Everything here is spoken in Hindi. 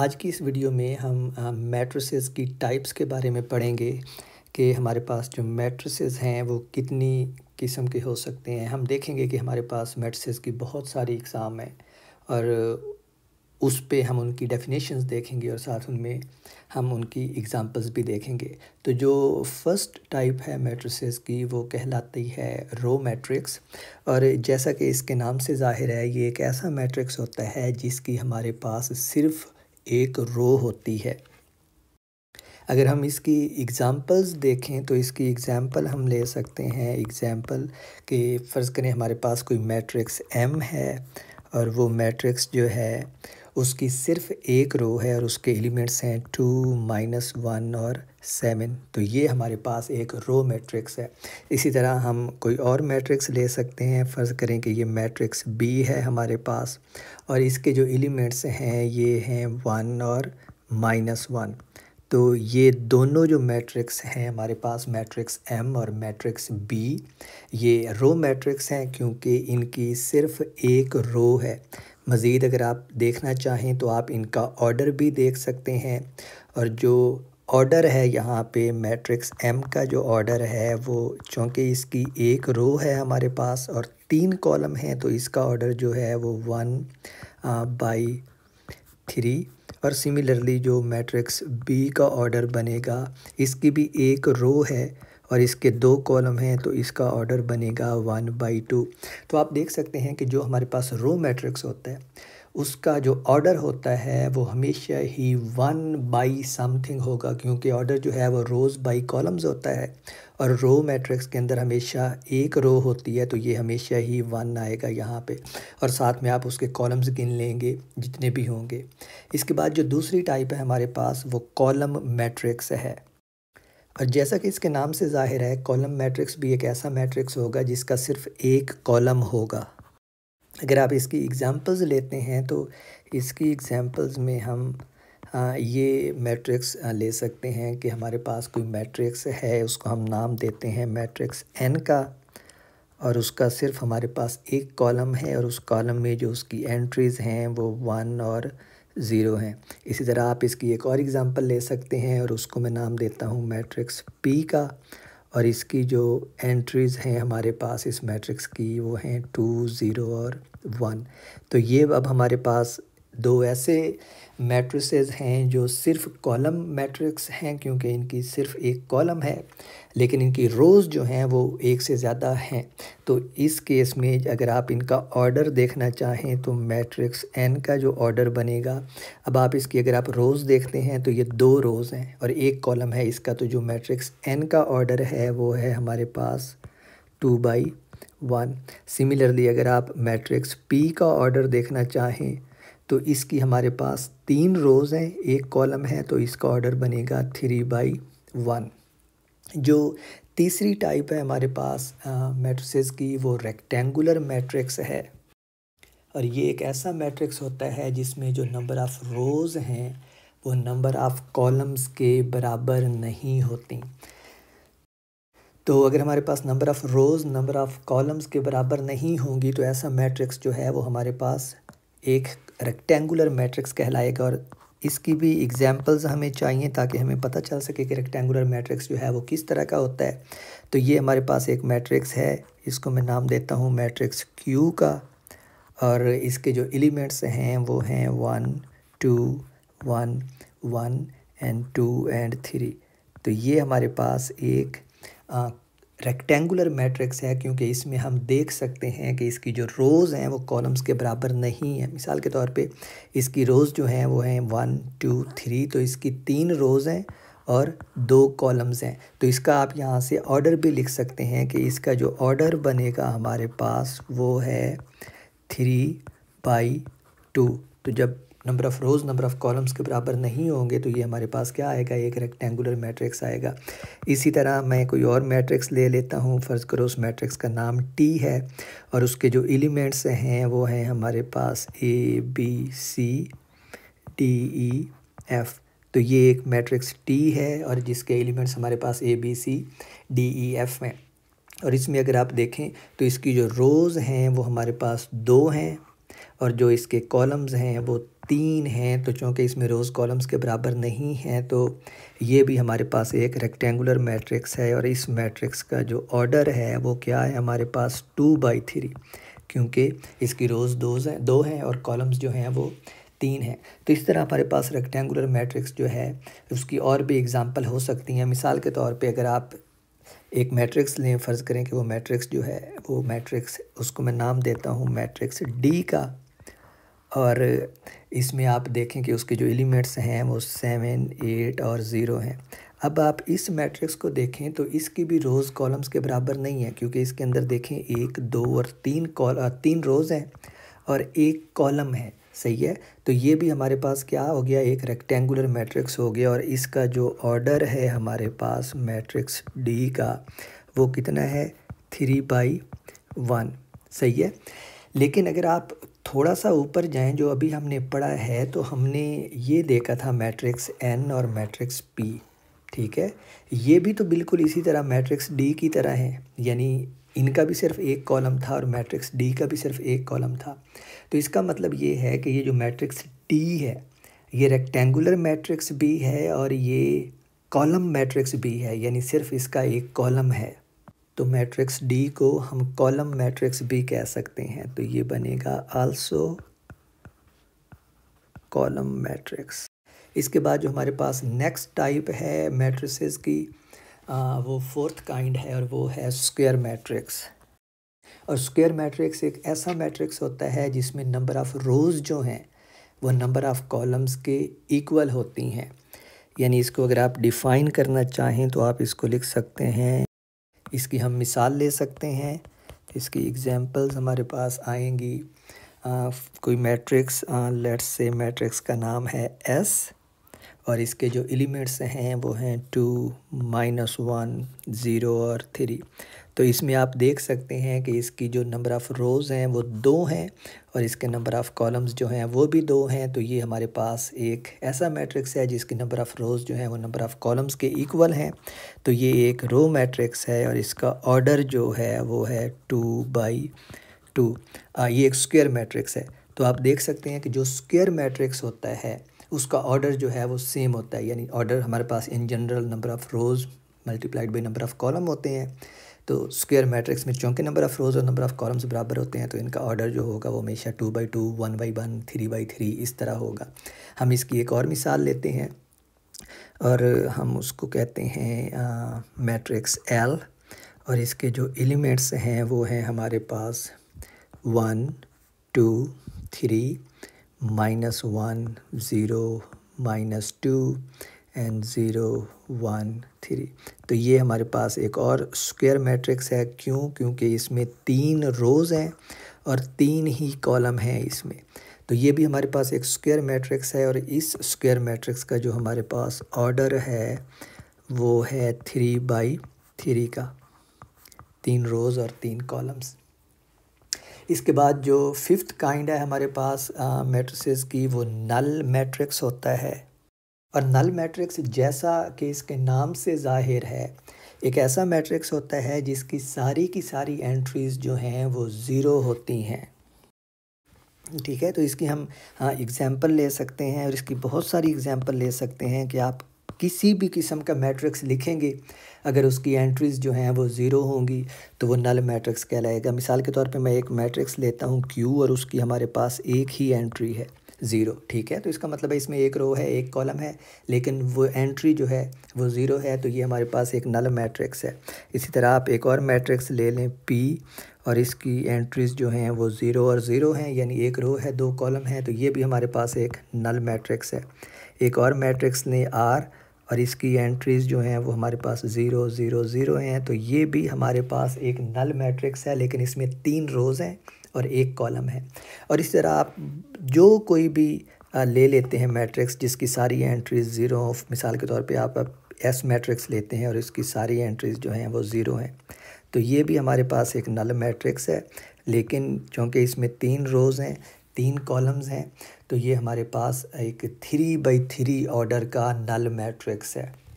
आज की इस वीडियो में हम मैट्रिसेस की टाइप्स के बारे में पढ़ेंगे कि हमारे पास जो मैट्रिसेस हैं वो कितनी किस्म के हो सकते हैं हम देखेंगे कि हमारे पास मैट्रिसेस की बहुत सारी इकसाम हैं और उस पे हम उनकी डेफिनेशंस देखेंगे और साथ उनमें हम उनकी एग्जांपल्स भी देखेंगे तो जो फर्स्ट टाइप है मैट्रिसेस की वो कहलाती है रो मैट्रिक्स और जैसा कि इसके नाम से जाहिर है ये एक ऐसा मैट्रिक्स होता है जिसकी हमारे पास सिर्फ़ एक रो होती है अगर हम इसकी एग्ज़ाम्पल्स देखें तो इसकी एग्ज़ाम्पल हम ले सकते हैं एग्ज़ाम्पल कि फ़र्ज़ करें हमारे पास कोई मैट्रिक्स एम है और वो मैट्रिक्स जो है उसकी सिर्फ़ एक रो है और उसके एलिमेंट्स हैं टू माइनस वन और सेवन तो ये हमारे पास एक रो मैट्रिक्स है इसी तरह हम कोई और मैट्रिक्स ले सकते हैं फ़र्ज़ करें कि ये मैट्रिक्स बी है हमारे पास और इसके जो एलिमेंट्स हैं ये हैं वन और माइनस वन तो ये दोनों जो मैट्रिक्स हैं हमारे पास मैट्रिक्स एम और मैट्रिक्स बी ये रो मैट्रिक्स हैं क्योंकि इनकी सिर्फ़ एक रो है मज़ीद अगर आप देखना चाहें तो आप इनका ऑर्डर भी देख सकते हैं और जो ऑर्डर है यहाँ पे मैट्रिक्स एम का जो ऑर्डर है वो चूँकि इसकी एक रो है हमारे पास और तीन कॉलम हैं तो इसका ऑर्डर जो है वो वन बाई थ्री और सिमिलरली जो मैट्रिक्स बी का ऑर्डर बनेगा इसकी भी एक रो है और इसके दो कॉलम हैं तो इसका ऑर्डर बनेगा वन बाई टू तो आप देख सकते हैं कि जो हमारे पास रो मैट्रिक्स होता है उसका जो ऑर्डर होता है वो हमेशा ही वन बाई समथिंग होगा क्योंकि ऑर्डर जो है वो रोज़ बाई कॉलम्स होता है और रो मैट्रिक्स के अंदर हमेशा एक रो होती है तो ये हमेशा ही वन आएगा यहाँ पे और साथ में आप उसके कॉलम्स गिन लेंगे जितने भी होंगे इसके बाद जो दूसरी टाइप है हमारे पास वो कॉलम मैट्रिक्स है और जैसा कि इसके नाम से जाहिर है कॉलम मैट्रिक्स भी एक ऐसा मैट्रिक्स होगा जिसका सिर्फ एक कॉलम होगा अगर आप इसकी एग्ज़ाम्पल्स लेते हैं तो इसकी एग्ज़ाम्पल्स में हम ये मैट्रिक्स ले सकते हैं कि हमारे पास कोई मैट्रिक्स है उसको हम नाम देते हैं मैट्रिक्स एन का और उसका सिर्फ हमारे पास एक कॉलम है और उस कॉलम में जो उसकी एंट्रीज़ हैं वो वन और ज़ीरो हैं इसी तरह आप इसकी एक और एग्ज़ाम्पल ले सकते हैं और उसको मैं नाम देता हूँ मैट्रिक्स पी का और इसकी जो एंट्रीज़ हैं हमारे पास इस मैट्रिक्स की वो हैं टू ज़ीरो और वन तो ये अब हमारे पास दो ऐसे मैट्रिसेस हैं जो सिर्फ कॉलम मैट्रिक्स हैं क्योंकि इनकी सिर्फ एक कॉलम है लेकिन इनकी रोज़ जो हैं वो एक से ज़्यादा हैं तो इस केस में अगर आप इनका ऑर्डर देखना चाहें तो मैट्रिक्स एन का जो ऑर्डर बनेगा अब आप इसकी अगर आप रोज़ देखते हैं तो ये दो रोज़ हैं और एक कॉलम है इसका तो जो मैट्रिक्स एन का ऑर्डर है वो है हमारे पास टू बाई वन सिमिलरली अगर आप मैट्रिक्स पी का ऑर्डर देखना चाहें तो इसकी हमारे पास तीन रोज़ हैं एक कॉलम है तो इसका ऑर्डर बनेगा थ्री बाई वन जो तीसरी टाइप है हमारे पास मैट्रिसेस की वो रेक्टेंगुलर मैट्रिक्स है और ये एक ऐसा मैट्रिक्स होता है जिसमें जो नंबर ऑफ़ रोज़ हैं वो नंबर ऑफ़ कॉलम्स के बराबर नहीं होती तो अगर हमारे पास number of rows number of columns के बराबर नहीं होंगी तो ऐसा मैट्रिक्स जो है वो हमारे पास एक रेक्टेंगुलर मैट्रिक्स कहलाएगा और इसकी भी एग्जांपल्स हमें चाहिए ताकि हमें पता चल सके कि रेक्टेंगुलर मैट्रिक्स जो है वो किस तरह का होता है तो ये हमारे पास एक मैट्रिक्स है इसको मैं नाम देता हूँ मैट्रिक्स क्यू का और इसके जो एलिमेंट्स हैं वो हैं one two one one and two and three तो ये हमारे पास एक रेक्टेंगुलर मैट्रिक्स है क्योंकि इसमें हम देख सकते हैं कि इसकी जो रोज़ हैं वो कॉलम्स के बराबर नहीं है मिसाल के तौर पे इसकी रोज़ जो हैं वो हैं वन टू थ्री तो इसकी तीन रोज़ हैं और दो कॉलम्स हैं तो इसका आप यहाँ से ऑर्डर भी लिख सकते हैं कि इसका जो ऑर्डर बनेगा हमारे पास वो है थ्री बाई टू तो जब number of rows number of columns के बराबर नहीं होंगे तो ये हमारे पास क्या आएगा एक रेक्टेंगुलर मैट्रिक्स आएगा इसी तरह मैं कोई और मैट्रिक्स ले लेता हूँ फ़र्ज़ करो उस मैट्रिक्स का नाम टी है और उसके जो एलिमेंट्स हैं वो हैं हमारे पास A B C D E F तो ये एक मैट्रिक्स टी है और जिसके एलिमेंट्स हमारे पास A B C D E F हैं और इसमें अगर आप देखें तो इसकी जो रोज़ हैं वो हमारे पास दो हैं और जो इसके कॉलम्स हैं वो तीन हैं तो चूँकि इसमें रोज़ कॉलम्स के बराबर नहीं हैं तो ये भी हमारे पास एक रेक्टेंगुलर मैट्रिक्स है और इस मैट्रिक्स का जो ऑर्डर है वो क्या है हमारे पास टू बाई थ्री क्योंकि इसकी रोज़ दो हैं दो हैं और कॉलम्स जो हैं वो तीन हैं तो इस तरह हमारे पास रेक्टेंगुलर मैट्रिक्स जो है उसकी और भी एग्ज़ाम्पल हो सकती हैं मिसाल के तौर पर अगर आप एक मैट्रिक्स लें फ़र्ज़ करें कि वो मैट्रिक्स जो है वो मैट्रिक्स उसको मैं नाम देता हूँ मैट्रिक्स डी का और इसमें आप देखें कि उसके जो एलिमेंट्स हैं वो सेवन एट और ज़ीरो हैं अब आप इस मैट्रिक्स को देखें तो इसकी भी रोज़ कॉलम्स के बराबर नहीं है क्योंकि इसके अंदर देखें एक दो और तीन कॉल तीन रोज़ हैं और एक कॉलम है सही है तो ये भी हमारे पास क्या हो गया एक रेक्टेंगुलर मैट्रिक्स हो गया और इसका जो ऑर्डर है हमारे पास मैट्रिक्स डी का वो कितना है थ्री बाई वन सही है लेकिन अगर आप थोड़ा सा ऊपर जाएं जो अभी हमने पढ़ा है तो हमने ये देखा था मैट्रिक्स एन और मैट्रिक्स पी ठीक है ये भी तो बिल्कुल इसी तरह मैट्रिक्स डी की तरह है यानी इनका भी सिर्फ एक कॉलम था और मैट्रिक्स डी का भी सिर्फ एक कॉलम था तो इसका मतलब ये है कि ये जो मैट्रिक्स डी है ये रेक्टेंगुलर मैट्रिक्स भी है और ये कॉलम मैट्रिक्स भी है यानी सिर्फ इसका एक कॉलम है तो मैट्रिक्स डी को हम कॉलम मैट्रिक्स भी कह सकते हैं तो ये बनेगा आल्सो कॉलम मैट्रिक्स इसके बाद जो हमारे पास नेक्स्ट टाइप है मैट्रिसेस की वो फोर्थ काइंड है और वो है स्क्वायर मैट्रिक्स और स्क्वायर मैट्रिक्स एक ऐसा मैट्रिक्स होता है जिसमें नंबर ऑफ़ रोज़ जो हैं वो नंबर ऑफ़ कॉलम्स के इक्वल होती हैं यानी इसको अगर आप डिफ़ाइन करना चाहें तो आप इसको लिख सकते हैं इसकी हम मिसाल ले सकते हैं इसकी एग्ज़ाम्पल्स हमारे पास आएंगी आ, कोई मैट्रिक्स लेट्स से मैट्रिक्स का नाम है एस और इसके जो एलिमेंट्स हैं वो हैं टू माइनस वन ज़ीरो और थ्री तो इसमें आप देख सकते हैं कि इसकी जो नंबर ऑफ़ रोज़ हैं वो दो हैं और इसके नंबर ऑफ़ कॉलम्स जो हैं वो भी दो हैं तो ये हमारे पास एक ऐसा मैट्रिक्स है जिसकी नंबर ऑफ़ रोज़ जो हैं वो नंबर ऑफ़ कॉलम्स के इक्वल हैं तो ये एक रो मैट्रिक्स है और इसका ऑर्डर जो है वो है टू बाई टू ये एक स्क्वेयर मैट्रिक्स है तो आप देख सकते हैं कि जो स्क्वेयर मैट्रिक्स होता है उसका ऑर्डर जो है वो सेम होता है यानी ऑर्डर हमारे पास in general number of rows multiplied by number of column होते हैं तो स्क्वेयर मैट्रिक्स में चौंके नंबर ऑफ़ रोज़ और नंबर ऑफ़ कॉलम्स बराबर होते हैं तो इनका ऑर्डर जो होगा वो हमेशा two by two one by one three by three इस तरह होगा हम इसकी एक और मिसाल लेते हैं और हम उसको कहते हैं मैट्रिक्स एल और इसके जो एलिमेंट्स हैं वो हैं हमारे पास one two three minus 1 0 minus two and zero one three तो ये हमारे पास एक और स्क्वायर मैट्रिक्स है क्यों क्योंकि इसमें तीन रोज़ हैं और तीन ही कॉलम हैं इसमें तो ये भी हमारे पास एक स्क्वायर मैट्रिक्स है और इस स्क्वायर मैट्रिक्स का जो हमारे पास ऑर्डर है वो है थ्री बाई थ्री का तीन रोज़ और तीन कॉलम्स इसके बाद जो फिफ्थ काइंड है हमारे पास मैट्रिक्स की वो नल मैट्रिक्स होता है और नल मैट्रिक्स जैसा कि इसके नाम से जाहिर है एक ऐसा मैट्रिक्स होता है जिसकी सारी की सारी एंट्रीज़ जो हैं वो ज़ीरो होती हैं ठीक है तो इसकी हम एग्ज़ाम्पल हाँ, ले सकते हैं और इसकी बहुत सारी एग्ज़ाम्पल ले सकते हैं कि आप किसी भी किस्म का मैट्रिक्स लिखेंगे अगर उसकी एंट्रीज़ जो हैं वो ज़ीरो होंगी तो वो नल मैट्रिक्स कहलाएगा मिसाल के तौर पे मैं एक मैट्रिक्स लेता हूँ क्यू और उसकी हमारे पास एक ही एंट्री है ज़ीरो ठीक है तो इसका मतलब है इसमें एक रो है एक कॉलम है लेकिन वो एंट्री जो है वो ज़ीरो है तो ये हमारे पास एक नल मैट्रिक्स है इसी तरह आप एक और मैट्रिक्स ले लें पी और इसकी एंट्रीज़ जो हैं वो ज़ीरो और ज़ीरो हैं यानी एक रो है दो कॉलम है तो ये भी हमारे पास एक नल मैट्रिक्स है एक और मैट्रिक्स ने आर और इसकी एंट्रीज़ जो हैं वो हमारे पास ज़ीरो ज़ीरो ज़ीरो हैं तो ये भी हमारे पास एक नल मैट्रिक्स तो है लेकिन इसमें तीन रोज़ हैं और एक कॉलम है और इस तरह आप जो कोई भी ले लेते हैं मैट्रिक्स जिसकी सारी एंट्रीज़ ज़ीरो मिसाल के तौर पे आप एस मैट्रिक्स लेते हैं और इसकी सारी एंट्रीज़ जो हैं वो ज़ीरो हैं तो ये भी हमारे पास एक नल मैट्रिक्स है लेकिन चूँकि इसमें तीन रोज़ हैं तीन कॉलम्स हैं तो ये हमारे पास एक थ्री बाई थ्री ऑर्डर का नल मैट्रिक्स है